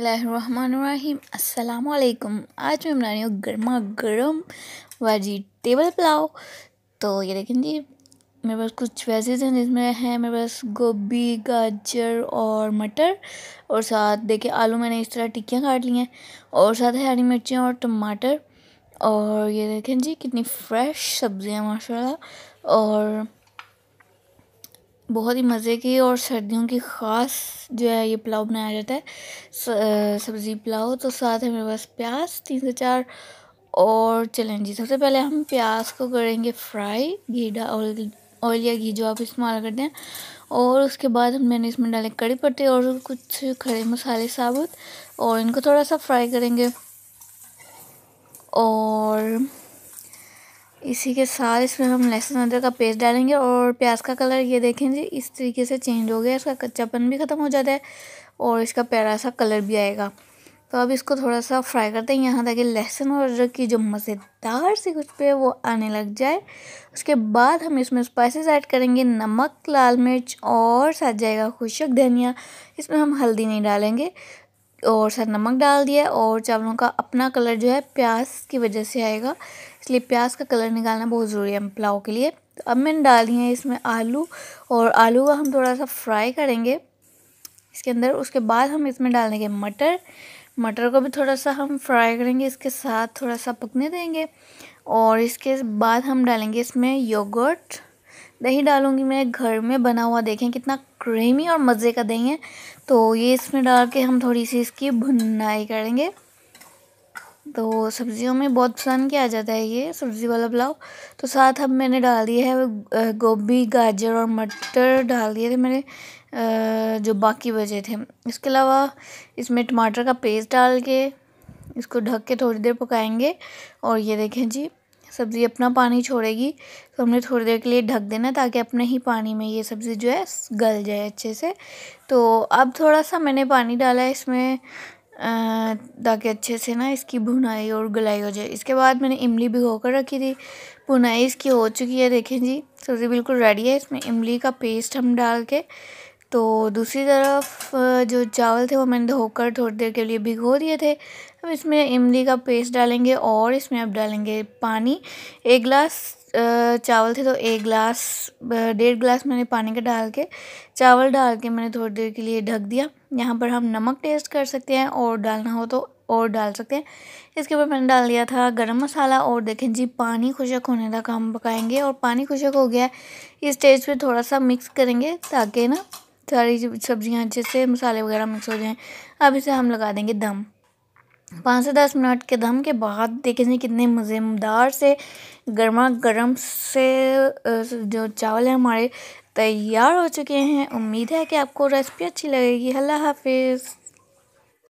अस्सलाम वालेकुम आज मैं बना रही हूँ गर्मा गर्म वेजिटेबल पुलाव तो ये देखें जी मेरे पास कुछ वेजेज हैं जिसमें हैं मेरे पास गोभी गाजर और मटर और साथ देखिए आलू मैंने इस तरह टिक्कियाँ काट ली हैं और साथ है हरी मिर्चें और टमाटर और ये देखें जी कितनी फ्रेश सब्ज़ियाँ माशाल्लाह और बहुत ही मज़े की और सर्दियों की ख़ास जो है ये पुलाव बनाया जाता है सब्ज़ी पुलाव तो साथ है मेरे पास प्याज तीन से चार और चलें जी सबसे पहले हम प्याज को करेंगे फ्राई घी ऑयल ऑयल या घी जो आप इस्तेमाल करते हैं और उसके बाद मैंने इसमें डाले कड़ी पत्ते और कुछ खड़े मसाले साबुत और इनको थोड़ा सा फ्राई करेंगे और इसी के साथ इसमें हम लहसुन अदरक का पेस्ट डालेंगे और प्याज का कलर ये देखें जी इस तरीके से चेंज हो गया इसका कच्चापन भी ख़त्म हो जाता है और इसका प्यारा सा कलर भी आएगा तो अब इसको थोड़ा सा फ्राई करते हैं यहाँ तक लहसुन और अदरक की जो मज़ेदार सी कुछ पे वो आने लग जाए उसके बाद हम इसमें स्पाइसेस ऐड करेंगे नमक लाल मिर्च और साथ जाएगा खुशक धनिया इसमें हम हल्दी नहीं डालेंगे और सर नमक डाल दिया और चावलों का अपना कलर जो है प्याज की वजह से आएगा इसलिए प्याज का कलर निकालना बहुत ज़रूरी है पुलाव के लिए तो अब मैंने डाल दिए इसमें आलू और आलू का हम थोड़ा सा फ्राई करेंगे इसके अंदर उसके बाद हम इसमें डालेंगे मटर मटर को भी थोड़ा सा हम फ्राई करेंगे इसके साथ थोड़ा सा पकने देंगे और इसके बाद हम डालेंगे इसमें योगर्ट दही डालूँगी मैं घर में बना हुआ देखें कितना क्रीमी और मज़े का दही है तो ये इसमें डाल के हम थोड़ी सी इसकी भुनाई करेंगे तो सब्ज़ियों में बहुत पसंद किया जाता है ये सब्ज़ी वाला पुलाव तो साथ अब मैंने डाल दिया है गोभी गाजर और मटर डाल दिए थे मेरे जो बाकी बचे थे इसके अलावा इसमें टमाटर का पेस्ट डाल के इसको ढक के थोड़ी देर पकाएंगे और ये देखें जी सब्ज़ी अपना पानी छोड़ेगी तो हमने थोड़ी देर के लिए ढक देना ताकि अपने ही पानी में ये सब्ज़ी जो है गल जाए अच्छे से तो अब थोड़ा सा मैंने पानी डाला है इसमें ताकि अच्छे से ना इसकी भुनाई और गलाई हो जाए इसके बाद मैंने इमली भिगो कर रखी थी भुनाई इसकी हो चुकी है देखें जी सब्ज़ी बिल्कुल रेडी है इसमें इमली का पेस्ट हम डाल के तो दूसरी तरफ जो चावल थे वो मैंने धोकर थोड़ी देर के लिए भिगो दिए थे अब इसमें इमली का पेस्ट डालेंगे और इसमें अब डालेंगे पानी एक गिलास चावल थे तो एक गिलास डेढ़ गिलास मैंने पानी का डाल के चावल डाल के मैंने थोड़ी देर के लिए ढक दिया यहाँ पर हम नमक टेस्ट कर सकते हैं और डालना हो तो और डाल सकते हैं इसके ऊपर मैंने डाल दिया था गरम मसाला और देखें जी पानी खुशक होने तक हम पकाएंगे और पानी खुशक हो गया इस स्टेज पे थोड़ा सा मिक्स करेंगे ताकि ना सारी सब्जियां अच्छे से मसाले वगैरह मिक्स हो जाएं अब इसे हम लगा देंगे दम पाँच से दस मिनट के दम के बाद देखेंगे कितने मज़ेदार से गर्मा गर्म से जो चावल हैं हमारे तैयार हो चुके हैं उम्मीद है कि आपको रेसिपी अच्छी लगेगी अल्लाह हाफिज़